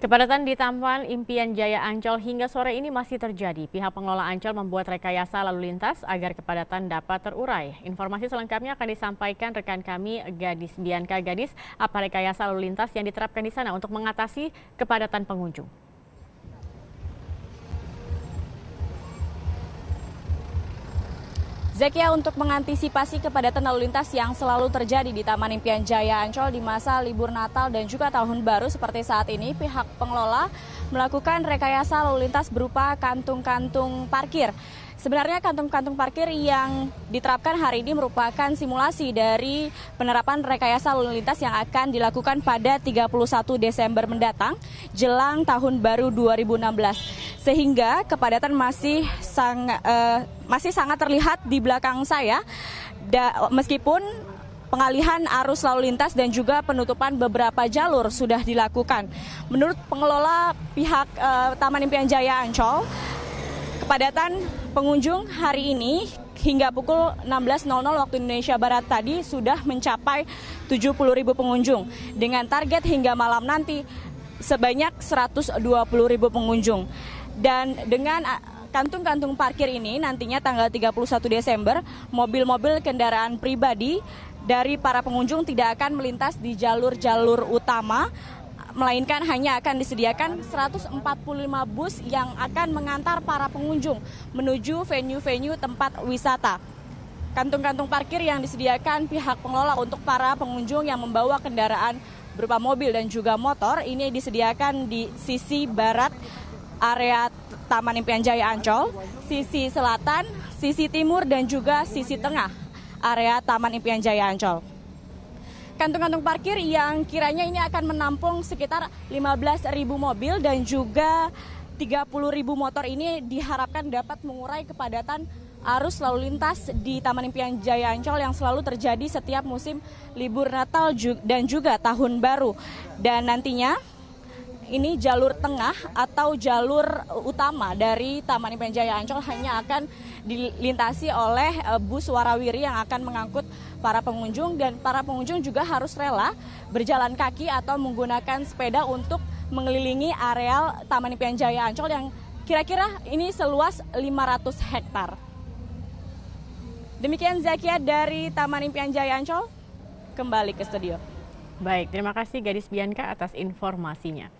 Kepadatan di Taman Impian Jaya Ancol hingga sore ini masih terjadi. Pihak pengelola Ancol membuat rekayasa lalu lintas agar kepadatan dapat terurai. Informasi selengkapnya akan disampaikan rekan kami Gadis Bianca Gadis, apa rekayasa lalu lintas yang diterapkan di sana untuk mengatasi kepadatan pengunjung. Zekia untuk mengantisipasi kepadatan lalu lintas yang selalu terjadi di Taman Impian Jaya Ancol di masa libur Natal dan juga Tahun Baru seperti saat ini pihak pengelola melakukan rekayasa lalu lintas berupa kantung-kantung parkir. Sebenarnya kantung-kantung parkir yang diterapkan hari ini merupakan simulasi dari penerapan rekayasa lalu lintas yang akan dilakukan pada 31 Desember mendatang jelang tahun baru 2016 sehingga kepadatan masih sang, uh, masih sangat terlihat di belakang saya. Da, meskipun pengalihan arus lalu lintas dan juga penutupan beberapa jalur sudah dilakukan. Menurut pengelola pihak uh, Taman Impian Jaya Ancol, kepadatan pengunjung hari ini hingga pukul 16.00 waktu Indonesia Barat tadi sudah mencapai 70.000 pengunjung dengan target hingga malam nanti sebanyak 120.000 pengunjung. Dan dengan ah, kantung-kantung parkir ini nantinya tanggal 31 Desember mobil-mobil kendaraan pribadi dari para pengunjung tidak akan melintas di jalur-jalur utama melainkan hanya akan disediakan 145 bus yang akan mengantar para pengunjung menuju venue-venue tempat wisata. Kantung-kantung parkir yang disediakan pihak pengelola untuk para pengunjung yang membawa kendaraan berupa mobil dan juga motor ini disediakan di sisi barat area Taman Impian Jaya Ancol, sisi selatan, sisi timur, dan juga sisi tengah area Taman Impian Jaya Ancol. Kantung-kantung parkir yang kiranya ini akan menampung sekitar 15.000 mobil dan juga 30.000 motor ini diharapkan dapat mengurai kepadatan arus lalu lintas di Taman Impian Jaya Ancol yang selalu terjadi setiap musim libur Natal dan juga Tahun Baru. Dan nantinya ini jalur tengah atau jalur utama dari Taman Impian Jaya Ancol hanya akan dilintasi oleh eh, bus warawiri yang akan mengangkut para pengunjung dan para pengunjung juga harus rela berjalan kaki atau menggunakan sepeda untuk mengelilingi areal Taman Impian Jaya Ancol yang kira-kira ini seluas 500 hektar. Demikian Zakia dari Taman Impian Jaya Ancol, kembali ke studio. Baik, terima kasih Gadis Bianca atas informasinya.